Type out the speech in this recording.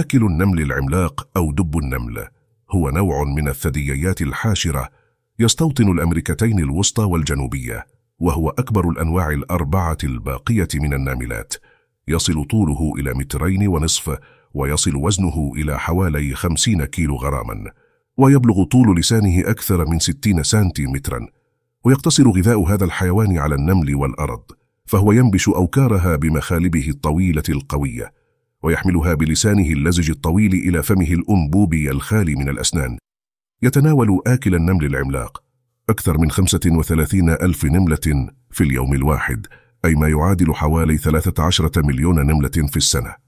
آكل النمل العملاق أو دب النمل هو نوع من الثدييات الحاشرة يستوطن الأمريكتين الوسطى والجنوبية وهو أكبر الأنواع الأربعة الباقية من الناملات يصل طوله إلى مترين ونصف ويصل وزنه إلى حوالي خمسين كيلو غراما ويبلغ طول لسانه أكثر من ستين سنتيمترا ويقتصر غذاء هذا الحيوان على النمل والأرض فهو ينبش أوكارها بمخالبه الطويلة القوية ويحملها بلسانه اللزج الطويل إلى فمه الأنبوبي الخالي من الأسنان يتناول آكل النمل العملاق أكثر من 35 ألف نملة في اليوم الواحد أي ما يعادل حوالي 13 مليون نملة في السنة